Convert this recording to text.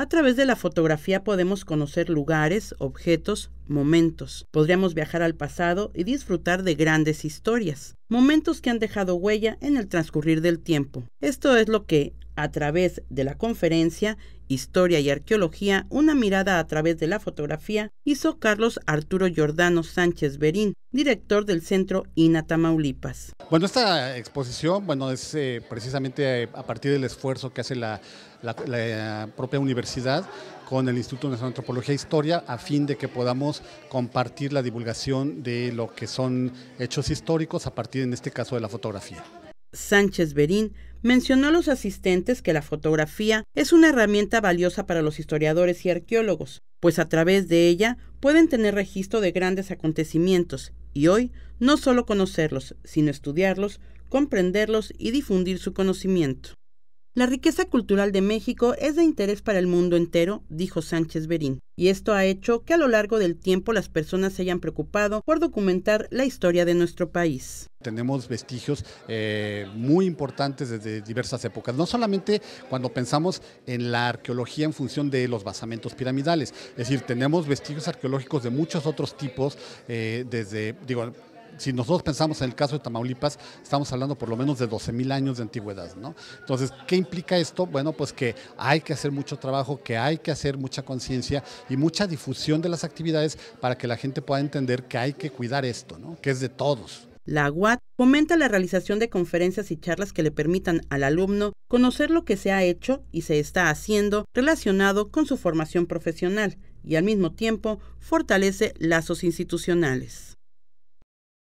A través de la fotografía podemos conocer lugares, objetos, momentos. Podríamos viajar al pasado y disfrutar de grandes historias, momentos que han dejado huella en el transcurrir del tiempo. Esto es lo que a través de la conferencia Historia y Arqueología, una mirada a través de la fotografía, hizo Carlos Arturo Giordano Sánchez Berín, director del Centro INA Tamaulipas. Bueno, esta exposición bueno, es eh, precisamente eh, a partir del esfuerzo que hace la, la propia universidad con el Instituto Nacional de Antropología e Historia a fin de que podamos compartir la divulgación de lo que son hechos históricos a partir, en este caso, de la fotografía. Sánchez Berín mencionó a los asistentes que la fotografía es una herramienta valiosa para los historiadores y arqueólogos, pues a través de ella pueden tener registro de grandes acontecimientos y hoy no solo conocerlos, sino estudiarlos, comprenderlos y difundir su conocimiento. La riqueza cultural de México es de interés para el mundo entero, dijo Sánchez Berín, y esto ha hecho que a lo largo del tiempo las personas se hayan preocupado por documentar la historia de nuestro país. Tenemos vestigios eh, muy importantes desde diversas épocas, no solamente cuando pensamos en la arqueología en función de los basamentos piramidales, es decir, tenemos vestigios arqueológicos de muchos otros tipos, eh, desde, digo, si nosotros pensamos en el caso de Tamaulipas, estamos hablando por lo menos de 12.000 años de antigüedad, ¿no? Entonces, ¿qué implica esto? Bueno, pues que hay que hacer mucho trabajo, que hay que hacer mucha conciencia y mucha difusión de las actividades para que la gente pueda entender que hay que cuidar esto, ¿no? Que es de todos. La UAT fomenta la realización de conferencias y charlas que le permitan al alumno conocer lo que se ha hecho y se está haciendo relacionado con su formación profesional y al mismo tiempo fortalece lazos institucionales.